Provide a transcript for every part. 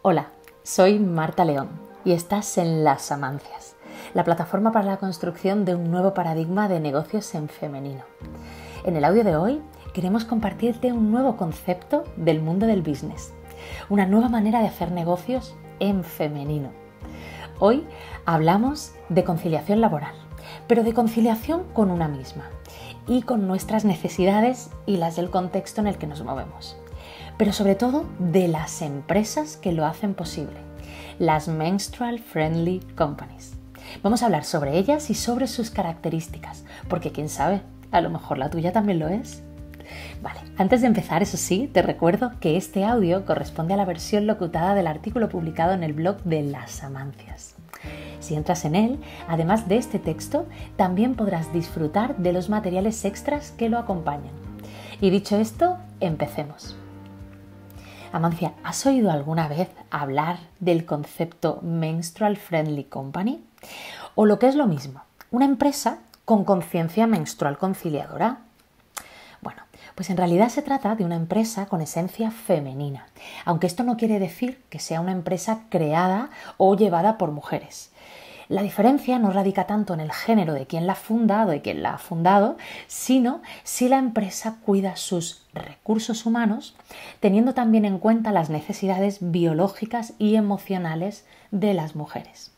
Hola, soy Marta León y estás en Las Amancias, la plataforma para la construcción de un nuevo paradigma de negocios en femenino. En el audio de hoy queremos compartirte un nuevo concepto del mundo del business, una nueva manera de hacer negocios en femenino. Hoy hablamos de conciliación laboral, pero de conciliación con una misma y con nuestras necesidades y las del contexto en el que nos movemos pero sobre todo de las empresas que lo hacen posible, las Menstrual Friendly Companies. Vamos a hablar sobre ellas y sobre sus características, porque quién sabe, a lo mejor la tuya también lo es. Vale, antes de empezar, eso sí, te recuerdo que este audio corresponde a la versión locutada del artículo publicado en el blog de Las Amancias. Si entras en él, además de este texto, también podrás disfrutar de los materiales extras que lo acompañan. Y dicho esto, empecemos. Amancia, ¿has oído alguna vez hablar del concepto Menstrual Friendly Company? O lo que es lo mismo, una empresa con conciencia menstrual conciliadora. Bueno, pues en realidad se trata de una empresa con esencia femenina, aunque esto no quiere decir que sea una empresa creada o llevada por mujeres. La diferencia no radica tanto en el género de quien la ha fundado y quien la ha fundado, sino si la empresa cuida sus recursos humanos, teniendo también en cuenta las necesidades biológicas y emocionales de las mujeres.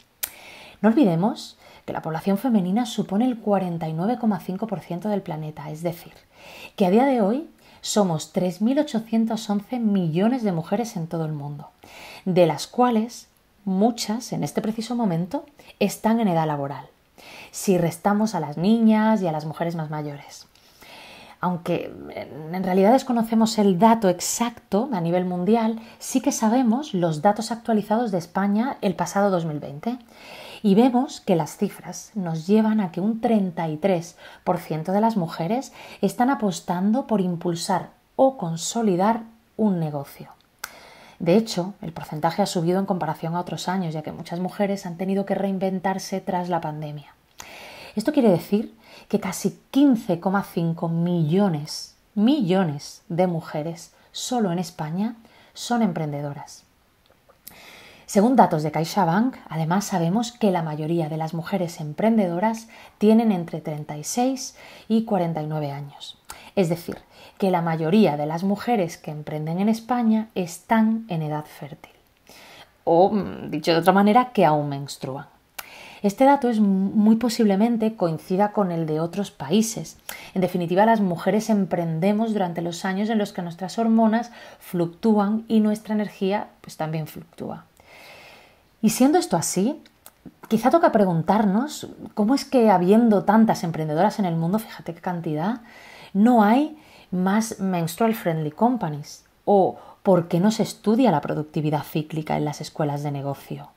No olvidemos que la población femenina supone el 49,5% del planeta, es decir, que a día de hoy somos 3.811 millones de mujeres en todo el mundo, de las cuales muchas en este preciso momento están en edad laboral, si restamos a las niñas y a las mujeres más mayores. Aunque en realidad desconocemos el dato exacto a nivel mundial, sí que sabemos los datos actualizados de España el pasado 2020 y vemos que las cifras nos llevan a que un 33% de las mujeres están apostando por impulsar o consolidar un negocio. De hecho, el porcentaje ha subido en comparación a otros años, ya que muchas mujeres han tenido que reinventarse tras la pandemia. Esto quiere decir que casi 15,5 millones, millones de mujeres solo en España son emprendedoras. Según datos de CaixaBank, además sabemos que la mayoría de las mujeres emprendedoras tienen entre 36 y 49 años. Es decir, que la mayoría de las mujeres que emprenden en España están en edad fértil. O, mm, dicho de otra manera, que aún menstruan. Este dato es muy posiblemente coincida con el de otros países. En definitiva, las mujeres emprendemos durante los años en los que nuestras hormonas fluctúan y nuestra energía pues, también fluctúa. Y siendo esto así, quizá toca preguntarnos cómo es que habiendo tantas emprendedoras en el mundo, fíjate qué cantidad, no hay más menstrual friendly companies o por qué no se estudia la productividad cíclica en las escuelas de negocio.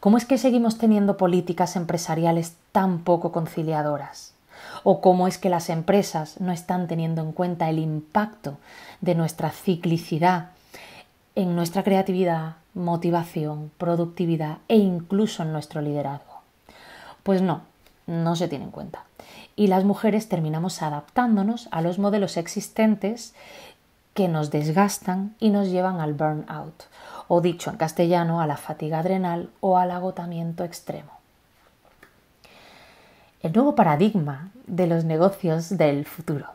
¿Cómo es que seguimos teniendo políticas empresariales tan poco conciliadoras? ¿O cómo es que las empresas no están teniendo en cuenta el impacto de nuestra ciclicidad en nuestra creatividad, motivación, productividad e incluso en nuestro liderazgo? Pues no, no se tiene en cuenta. Y las mujeres terminamos adaptándonos a los modelos existentes que nos desgastan y nos llevan al burnout, o dicho en castellano, a la fatiga adrenal o al agotamiento extremo. El nuevo paradigma de los negocios del futuro.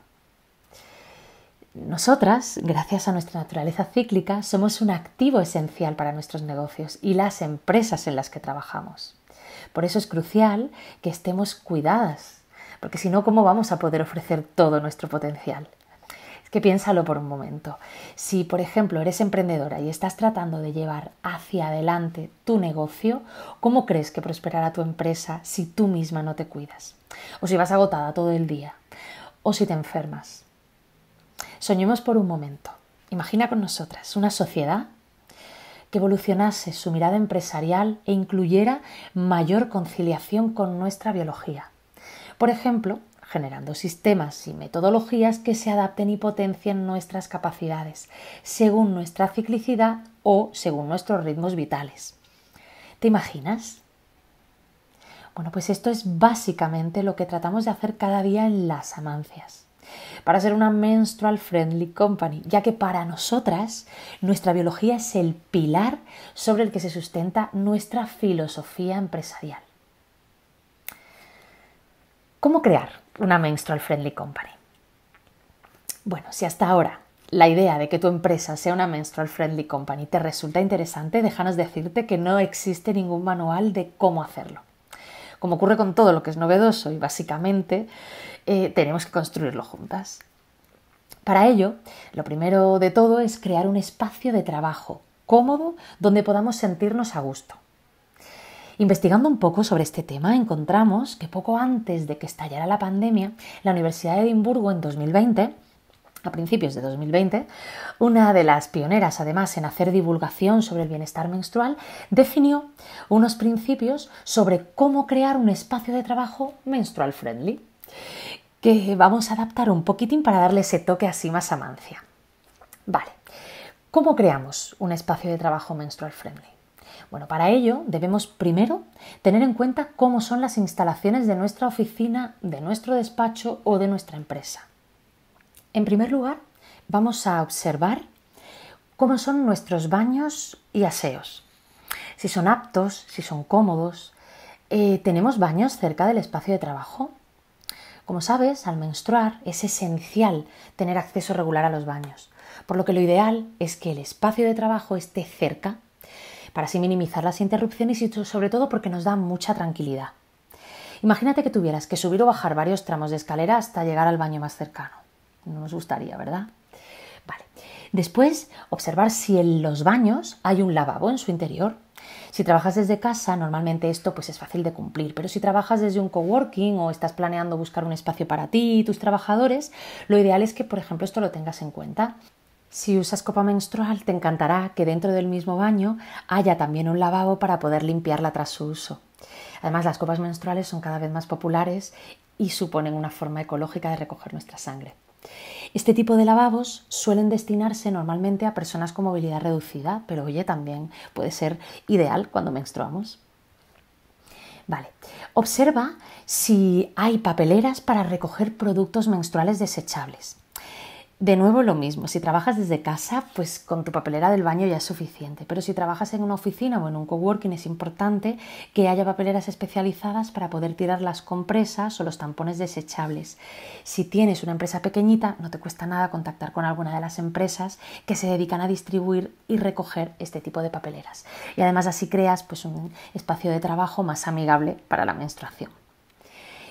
Nosotras, gracias a nuestra naturaleza cíclica, somos un activo esencial para nuestros negocios y las empresas en las que trabajamos. Por eso es crucial que estemos cuidadas, porque si no, ¿cómo vamos a poder ofrecer todo nuestro potencial? Es que piénsalo por un momento. Si, por ejemplo, eres emprendedora y estás tratando de llevar hacia adelante tu negocio, ¿cómo crees que prosperará tu empresa si tú misma no te cuidas? O si vas agotada todo el día, o si te enfermas. Soñemos por un momento. Imagina con nosotras una sociedad evolucionase su mirada empresarial e incluyera mayor conciliación con nuestra biología. Por ejemplo, generando sistemas y metodologías que se adapten y potencien nuestras capacidades, según nuestra ciclicidad o según nuestros ritmos vitales. ¿Te imaginas? Bueno, pues esto es básicamente lo que tratamos de hacer cada día en las amancias para ser una menstrual friendly company, ya que para nosotras nuestra biología es el pilar sobre el que se sustenta nuestra filosofía empresarial. ¿Cómo crear una menstrual friendly company? Bueno, si hasta ahora la idea de que tu empresa sea una menstrual friendly company te resulta interesante, déjanos decirte que no existe ningún manual de cómo hacerlo como ocurre con todo lo que es novedoso y básicamente eh, tenemos que construirlo juntas. Para ello, lo primero de todo es crear un espacio de trabajo cómodo donde podamos sentirnos a gusto. Investigando un poco sobre este tema, encontramos que poco antes de que estallara la pandemia, la Universidad de Edimburgo en 2020 a principios de 2020, una de las pioneras además en hacer divulgación sobre el bienestar menstrual, definió unos principios sobre cómo crear un espacio de trabajo menstrual friendly, que vamos a adaptar un poquitín para darle ese toque así más amancia. Vale, ¿cómo creamos un espacio de trabajo menstrual friendly? Bueno, para ello debemos primero tener en cuenta cómo son las instalaciones de nuestra oficina, de nuestro despacho o de nuestra empresa. En primer lugar, vamos a observar cómo son nuestros baños y aseos. Si son aptos, si son cómodos. Eh, ¿Tenemos baños cerca del espacio de trabajo? Como sabes, al menstruar es esencial tener acceso regular a los baños, por lo que lo ideal es que el espacio de trabajo esté cerca para así minimizar las interrupciones y sobre todo porque nos da mucha tranquilidad. Imagínate que tuvieras que subir o bajar varios tramos de escalera hasta llegar al baño más cercano. No nos gustaría, ¿verdad? Vale. Después, observar si en los baños hay un lavabo en su interior. Si trabajas desde casa, normalmente esto pues es fácil de cumplir, pero si trabajas desde un coworking o estás planeando buscar un espacio para ti y tus trabajadores, lo ideal es que, por ejemplo, esto lo tengas en cuenta. Si usas copa menstrual, te encantará que dentro del mismo baño haya también un lavabo para poder limpiarla tras su uso. Además, las copas menstruales son cada vez más populares y suponen una forma ecológica de recoger nuestra sangre. Este tipo de lavabos suelen destinarse normalmente a personas con movilidad reducida, pero oye, también puede ser ideal cuando menstruamos. Vale. Observa si hay papeleras para recoger productos menstruales desechables. De nuevo lo mismo, si trabajas desde casa, pues con tu papelera del baño ya es suficiente, pero si trabajas en una oficina o en un coworking es importante que haya papeleras especializadas para poder tirar las compresas o los tampones desechables. Si tienes una empresa pequeñita, no te cuesta nada contactar con alguna de las empresas que se dedican a distribuir y recoger este tipo de papeleras. Y además así creas pues un espacio de trabajo más amigable para la menstruación.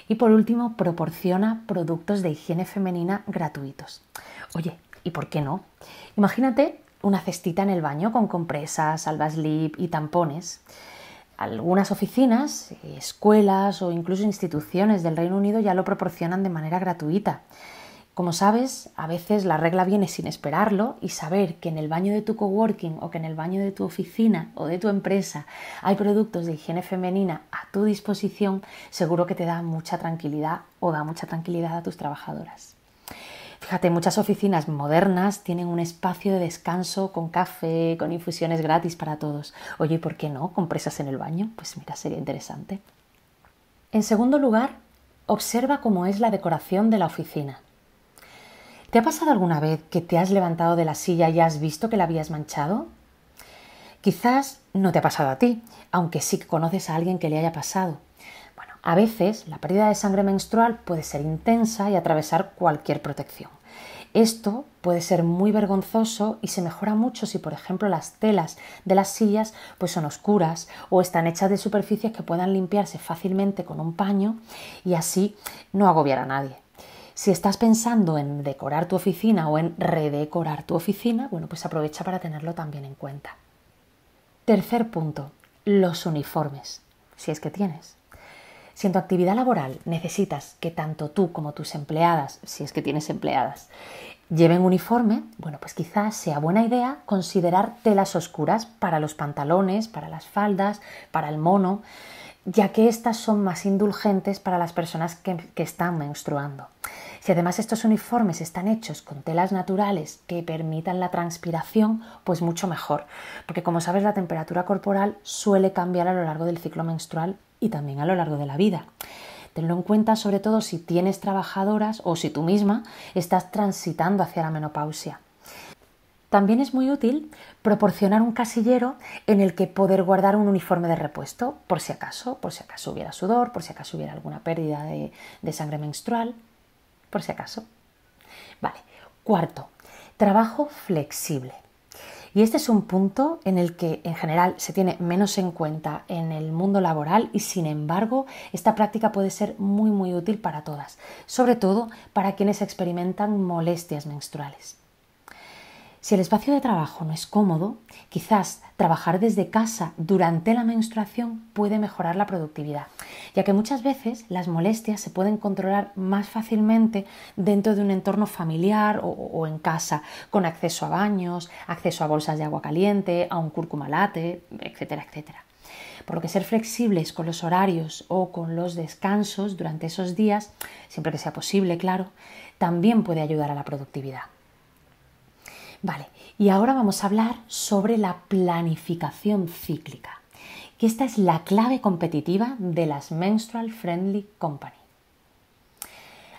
Y por último, proporciona productos de higiene femenina gratuitos. Oye, ¿y por qué no? Imagínate una cestita en el baño con compresas, alvaslip y tampones. Algunas oficinas, escuelas o incluso instituciones del Reino Unido ya lo proporcionan de manera gratuita. Como sabes, a veces la regla viene sin esperarlo y saber que en el baño de tu coworking o que en el baño de tu oficina o de tu empresa hay productos de higiene femenina a tu disposición, seguro que te da mucha tranquilidad o da mucha tranquilidad a tus trabajadoras. Fíjate, muchas oficinas modernas tienen un espacio de descanso con café, con infusiones gratis para todos. Oye, ¿y por qué no? compresas en el baño? Pues mira, sería interesante. En segundo lugar, observa cómo es la decoración de la oficina. ¿Te ha pasado alguna vez que te has levantado de la silla y has visto que la habías manchado? Quizás no te ha pasado a ti, aunque sí que conoces a alguien que le haya pasado. Bueno, a veces la pérdida de sangre menstrual puede ser intensa y atravesar cualquier protección. Esto puede ser muy vergonzoso y se mejora mucho si, por ejemplo, las telas de las sillas pues son oscuras o están hechas de superficies que puedan limpiarse fácilmente con un paño y así no agobiar a nadie. Si estás pensando en decorar tu oficina o en redecorar tu oficina, bueno, pues aprovecha para tenerlo también en cuenta. Tercer punto, los uniformes, si es que tienes. Si en tu actividad laboral necesitas que tanto tú como tus empleadas, si es que tienes empleadas, lleven uniforme, bueno, pues quizás sea buena idea considerar telas oscuras para los pantalones, para las faldas, para el mono, ya que estas son más indulgentes para las personas que, que están menstruando. Si además estos uniformes están hechos con telas naturales que permitan la transpiración, pues mucho mejor, porque como sabes la temperatura corporal suele cambiar a lo largo del ciclo menstrual y también a lo largo de la vida. Tenlo en cuenta sobre todo si tienes trabajadoras o si tú misma estás transitando hacia la menopausia. También es muy útil proporcionar un casillero en el que poder guardar un uniforme de repuesto por si acaso, por si acaso hubiera sudor, por si acaso hubiera alguna pérdida de, de sangre menstrual, por si acaso. Vale, cuarto, trabajo flexible. Y este es un punto en el que en general se tiene menos en cuenta en el mundo laboral y sin embargo esta práctica puede ser muy muy útil para todas, sobre todo para quienes experimentan molestias menstruales. Si el espacio de trabajo no es cómodo, quizás trabajar desde casa durante la menstruación puede mejorar la productividad, ya que muchas veces las molestias se pueden controlar más fácilmente dentro de un entorno familiar o, en casa, con acceso a baños, acceso a bolsas de agua caliente, a un cúrcuma latte, etcétera, etcétera. Por lo que ser flexibles con los horarios o con los descansos durante esos días, siempre que sea posible, claro, también puede ayudar a la productividad. Vale, y ahora vamos a hablar sobre la planificación cíclica, que esta es la clave competitiva de las Menstrual Friendly Company.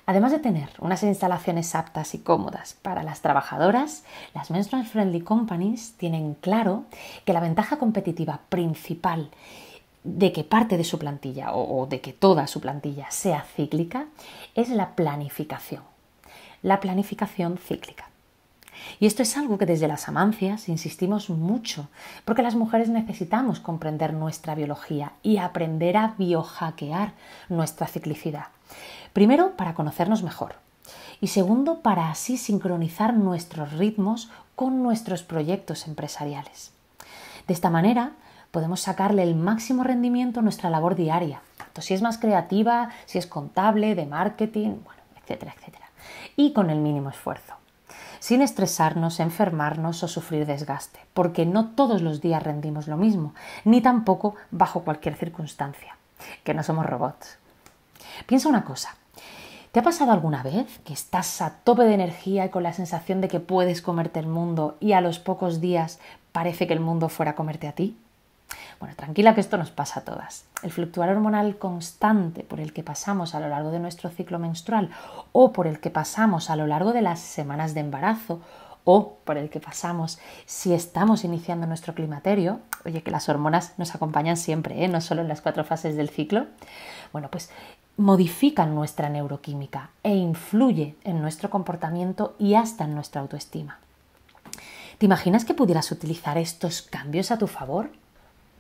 Además de tener unas instalaciones aptas y cómodas para las trabajadoras, las Menstrual Friendly Companies tienen claro que la ventaja competitiva principal de que parte de su plantilla o de que toda su plantilla sea cíclica es la planificación. La planificación cíclica. Y esto es algo que desde las amancias insistimos mucho, porque las mujeres necesitamos comprender nuestra biología y aprender a biohackear nuestra ciclicidad. Primero, para conocernos mejor. Y segundo, para así sincronizar nuestros ritmos con nuestros proyectos empresariales. De esta manera, podemos sacarle el máximo rendimiento a nuestra labor diaria, tanto si es más creativa, si es contable, de marketing, bueno, etcétera, etcétera, y con el mínimo esfuerzo sin estresarnos, enfermarnos o sufrir desgaste, porque no todos los días rendimos lo mismo, ni tampoco bajo cualquier circunstancia, que no somos robots. Piensa una cosa, ¿Te ha pasado alguna vez que estás a tope de energía y con la sensación de que puedes comerte el mundo y a los pocos días parece que el mundo fuera a comerte a ti? Bueno, tranquila que esto nos pasa a todas. El fluctuar hormonal constante por el que pasamos a lo largo de nuestro ciclo menstrual o por el que pasamos a lo largo de las semanas de embarazo o por el que pasamos si estamos iniciando nuestro climaterio, oye que las hormonas nos acompañan siempre, ¿eh? no solo en las cuatro fases del ciclo, bueno, pues modifican nuestra neuroquímica e influye en nuestro comportamiento y hasta en nuestra autoestima. ¿Te imaginas que pudieras utilizar estos cambios a tu favor?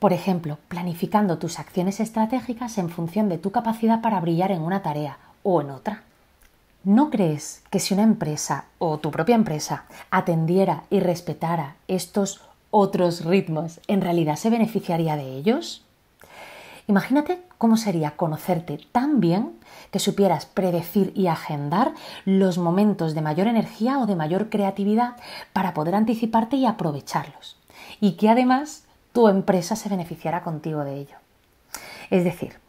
Por ejemplo, planificando tus acciones estratégicas en función de tu capacidad para brillar en una tarea o en otra. ¿No crees que si una empresa o tu propia empresa atendiera y respetara estos otros ritmos, en realidad se beneficiaría de ellos? Imagínate cómo sería conocerte tan bien que supieras predecir y agendar los momentos de mayor energía o de mayor creatividad para poder anticiparte y aprovecharlos. Y que además tu empresa se beneficiará contigo de ello. Es decir,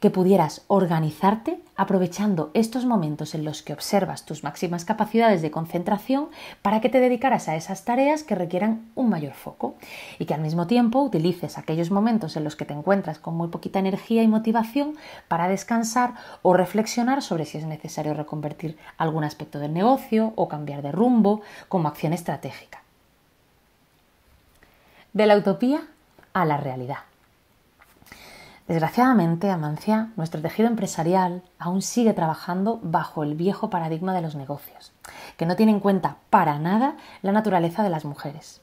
que pudieras organizarte aprovechando estos momentos en los que observas tus máximas capacidades de concentración para que te dedicaras a esas tareas que requieran un mayor foco y que al mismo tiempo utilices aquellos momentos en los que te encuentras con muy poquita energía y motivación para descansar o reflexionar sobre si es necesario reconvertir algún aspecto del negocio o cambiar de rumbo como acción estratégica de la utopía a la realidad. Desgraciadamente, Amancia, nuestro tejido empresarial aún sigue trabajando bajo el viejo paradigma de los negocios, que no tiene en cuenta para nada la naturaleza de las mujeres.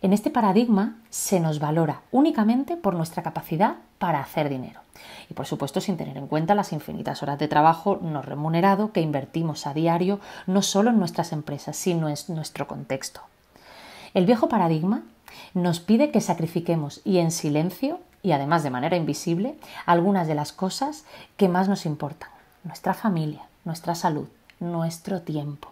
En este paradigma se nos valora únicamente por nuestra capacidad para hacer dinero y por supuesto sin tener en cuenta las infinitas horas de trabajo no remunerado que invertimos a diario no solo en nuestras empresas, sino en nuestro contexto. El viejo paradigma nos pide que sacrifiquemos y en silencio, y además de manera invisible, algunas de las cosas que más nos importan. Nuestra familia, nuestra salud, nuestro tiempo.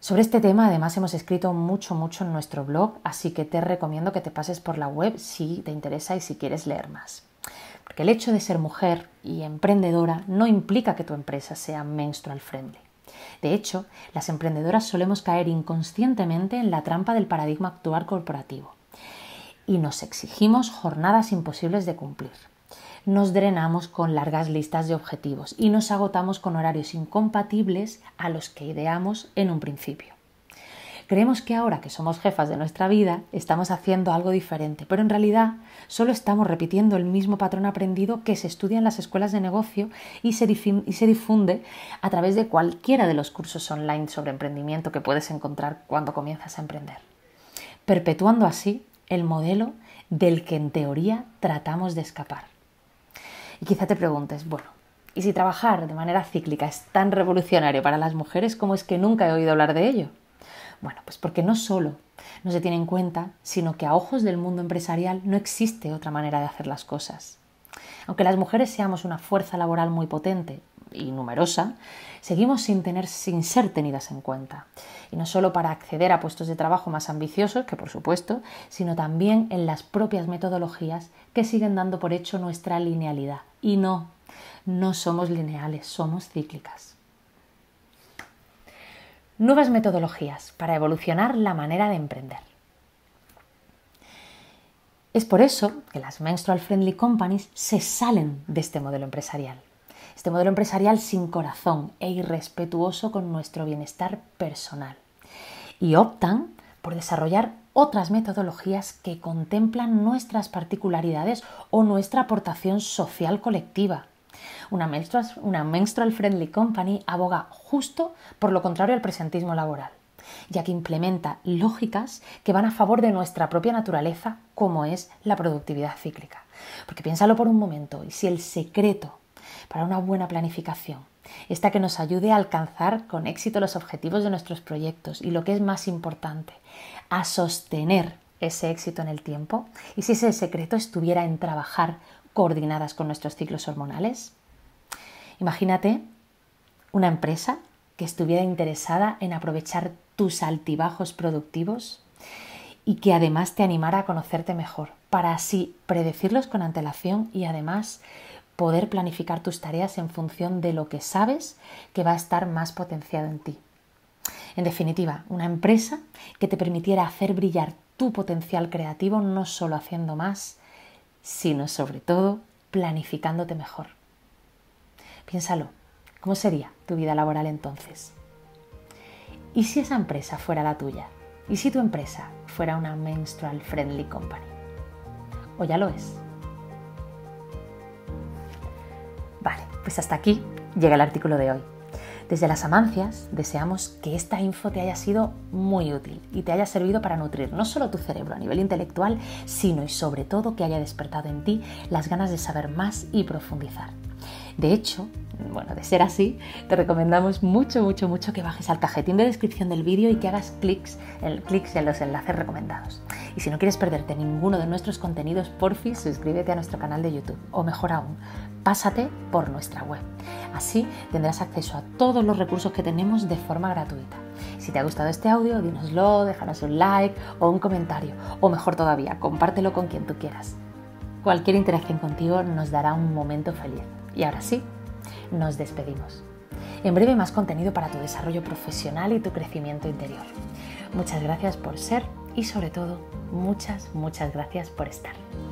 Sobre este tema además hemos escrito mucho, mucho en nuestro blog, así que te recomiendo que te pases por la web si te interesa y si quieres leer más. Porque el hecho de ser mujer y emprendedora no implica que tu empresa sea menstrual friendly. De hecho, las emprendedoras solemos caer inconscientemente en la trampa del paradigma actual corporativo y nos exigimos jornadas imposibles de cumplir. Nos drenamos con largas listas de objetivos y nos agotamos con horarios incompatibles a los que ideamos en un principio. Creemos que ahora que somos jefas de nuestra vida estamos haciendo algo diferente, pero en realidad solo estamos repitiendo el mismo patrón aprendido que se estudia en las escuelas de negocio y se, difunde a través de cualquiera de los cursos online sobre emprendimiento que puedes encontrar cuando comienzas a emprender, perpetuando así el modelo del que en teoría tratamos de escapar. Y quizá te preguntes, bueno, ¿y si trabajar de manera cíclica es tan revolucionario para las mujeres, como es que nunca he oído hablar de ello? Bueno, pues porque no solo no se tiene en cuenta, sino que a ojos del mundo empresarial no existe otra manera de hacer las cosas. Aunque las mujeres seamos una fuerza laboral muy potente y numerosa, seguimos sin, tener, sin ser tenidas en cuenta. Y no solo para acceder a puestos de trabajo más ambiciosos, que por supuesto, sino también en las propias metodologías que siguen dando por hecho nuestra linealidad. Y no, no somos lineales, somos cíclicas nuevas metodologías para evolucionar la manera de emprender. Es por eso que las menstrual friendly companies se salen de este modelo empresarial. Este modelo empresarial sin corazón e irrespetuoso con nuestro bienestar personal. Y optan por desarrollar otras metodologías que contemplan nuestras particularidades o nuestra aportación social colectiva, una menstrual, Friendly Company aboga justo por lo contrario al presentismo laboral, ya que implementa lógicas que van a favor de nuestra propia naturaleza, como es la productividad cíclica. Porque piénsalo por un momento, y si el secreto para una buena planificación está que nos ayude a alcanzar con éxito los objetivos de nuestros proyectos y lo que es más importante, a sostener ese éxito en el tiempo. Y si ese secreto estuviera en trabajar coordinadas con nuestros ciclos hormonales? Imagínate una empresa que estuviera interesada en aprovechar tus altibajos productivos y que además te animara a conocerte mejor, para así predecirlos con antelación y además poder planificar tus tareas en función de lo que sabes que va a estar más potenciado en ti. En definitiva, una empresa que te permitiera hacer brillar tu potencial creativo no solo haciendo más, sino sobre todo planificándote mejor. Piénsalo, ¿cómo sería tu vida laboral entonces? ¿Y si esa empresa fuera la tuya? ¿Y si tu empresa fuera una menstrual friendly company? ¿O ya lo es? Vale, pues hasta aquí llega el artículo de hoy. Desde las amancias deseamos que esta info te haya sido muy útil y te haya servido para nutrir no solo tu cerebro a nivel intelectual, sino y sobre todo que haya despertado en ti las ganas de saber más y profundizar. De hecho, bueno, de ser así, te recomendamos mucho, mucho, mucho que bajes al cajetín de descripción del vídeo y que hagas clics en, clics en los enlaces recomendados. Y si no quieres perderte ninguno de nuestros contenidos, por fin suscríbete a nuestro canal de YouTube. O mejor aún, pásate por nuestra web. Así tendrás acceso a todos los recursos que tenemos de forma gratuita. Si te ha gustado este audio, dínoslo, déjanos un like o un comentario. O mejor todavía, compártelo con quien tú quieras. Cualquier interacción contigo nos dará un momento feliz. Y ahora sí, nos despedimos. En breve más contenido para tu desarrollo profesional y tu crecimiento interior. Muchas gracias por ser y sobre todo, muchas, muchas gracias por estar.